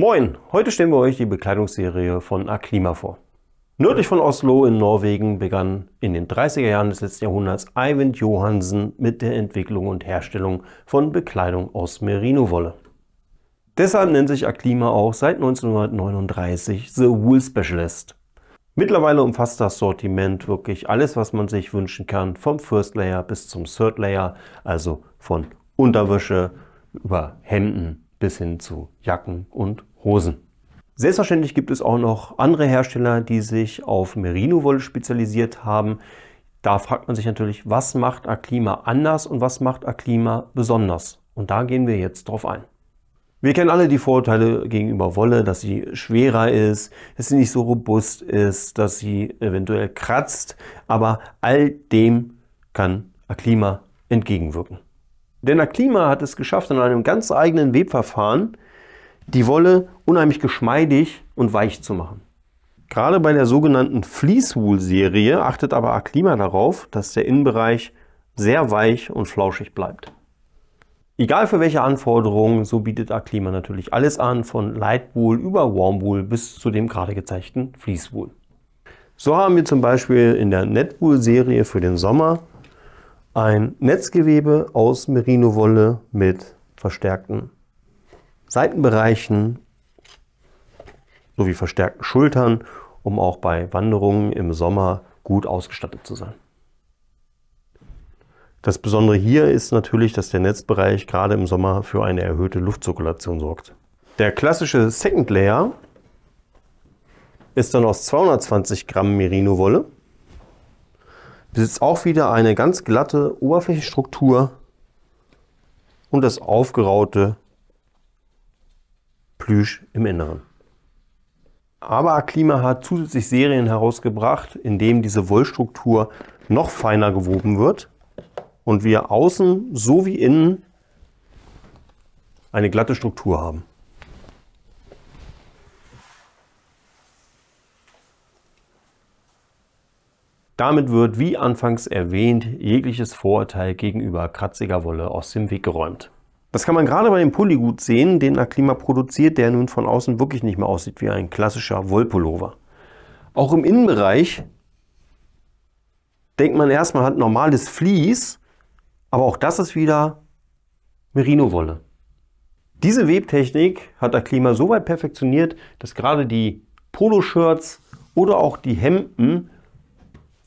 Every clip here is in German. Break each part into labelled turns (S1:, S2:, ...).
S1: Moin, heute stellen wir euch die Bekleidungsserie von Aklima vor. Nördlich von Oslo in Norwegen begann in den 30er Jahren des letzten Jahrhunderts Eivind Johansen mit der Entwicklung und Herstellung von Bekleidung aus Merino-Wolle. Deshalb nennt sich Aklima auch seit 1939 The Wool Specialist. Mittlerweile umfasst das Sortiment wirklich alles, was man sich wünschen kann, vom First Layer bis zum Third Layer, also von Unterwäsche über Hemden bis hin zu Jacken und Hosen. Selbstverständlich gibt es auch noch andere Hersteller, die sich auf Merino-Wolle spezialisiert haben. Da fragt man sich natürlich, was macht Aklima anders und was macht Aklima besonders? Und da gehen wir jetzt drauf ein. Wir kennen alle die Vorurteile gegenüber Wolle, dass sie schwerer ist, dass sie nicht so robust ist, dass sie eventuell kratzt, aber all dem kann Klima entgegenwirken. Denn Aklima hat es geschafft, in einem ganz eigenen Webverfahren die Wolle unheimlich geschmeidig und weich zu machen. Gerade bei der sogenannten Fleecewool-Serie achtet aber Aklima darauf, dass der Innenbereich sehr weich und flauschig bleibt. Egal für welche Anforderungen, so bietet Aklima natürlich alles an, von Lightwool über Warmwool bis zu dem gerade gezeigten Fleecewool. So haben wir zum Beispiel in der Netwool-Serie für den Sommer ein Netzgewebe aus Merino-Wolle mit verstärkten Seitenbereichen sowie verstärkten Schultern, um auch bei Wanderungen im Sommer gut ausgestattet zu sein. Das Besondere hier ist natürlich, dass der Netzbereich gerade im Sommer für eine erhöhte Luftzirkulation sorgt. Der klassische Second Layer ist dann aus 220 Gramm Merino-Wolle besitzt auch wieder eine ganz glatte Oberflächenstruktur und das aufgeraute Plüsch im Inneren. Aber Aklima hat zusätzlich Serien herausgebracht, in denen diese Wollstruktur noch feiner gewoben wird und wir außen sowie innen eine glatte Struktur haben. Damit wird, wie anfangs erwähnt, jegliches Vorurteil gegenüber kratziger Wolle aus dem Weg geräumt. Das kann man gerade bei dem Pulli gut sehen, den Aklima produziert, der nun von außen wirklich nicht mehr aussieht wie ein klassischer Wollpullover. Auch im Innenbereich denkt man erstmal, hat normales Vlies, aber auch das ist wieder Merino-Wolle. Diese Webtechnik hat Aklima so weit perfektioniert, dass gerade die Poloshirts oder auch die Hemden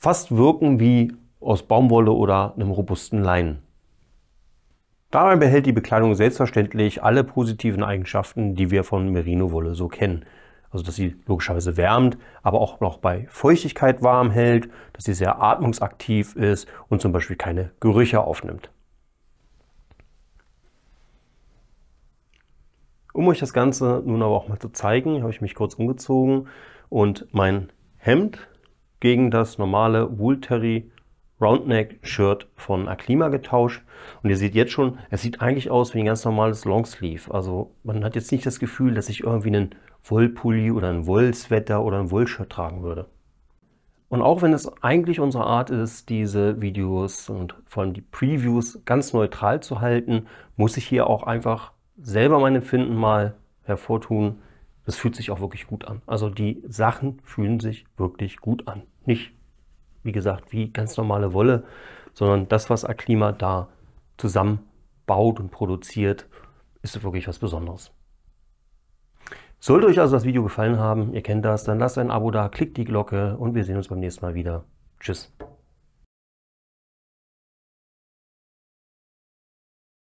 S1: fast wirken wie aus Baumwolle oder einem robusten Leinen. Dabei behält die Bekleidung selbstverständlich alle positiven Eigenschaften, die wir von Merino-Wolle so kennen. Also dass sie logischerweise wärmt, aber auch noch bei Feuchtigkeit warm hält, dass sie sehr atmungsaktiv ist und zum Beispiel keine Gerüche aufnimmt. Um euch das Ganze nun aber auch mal zu zeigen, habe ich mich kurz umgezogen und mein Hemd gegen das normale Woolterry Roundneck-Shirt von Aklima getauscht. Und ihr seht jetzt schon, es sieht eigentlich aus wie ein ganz normales Longsleeve. Also man hat jetzt nicht das Gefühl, dass ich irgendwie einen Wollpulli oder einen Wollsweater oder ein Wollshirt tragen würde. Und auch wenn es eigentlich unsere Art ist, diese Videos und vor allem die Previews ganz neutral zu halten, muss ich hier auch einfach selber mein Empfinden mal hervortun. Das fühlt sich auch wirklich gut an. Also die Sachen fühlen sich wirklich gut an. Nicht, wie gesagt, wie ganz normale Wolle, sondern das, was Aklima da zusammenbaut und produziert, ist wirklich was Besonderes. Sollte euch also das Video gefallen haben, ihr kennt das, dann lasst ein Abo da, klickt die Glocke und wir sehen uns beim nächsten Mal wieder. Tschüss.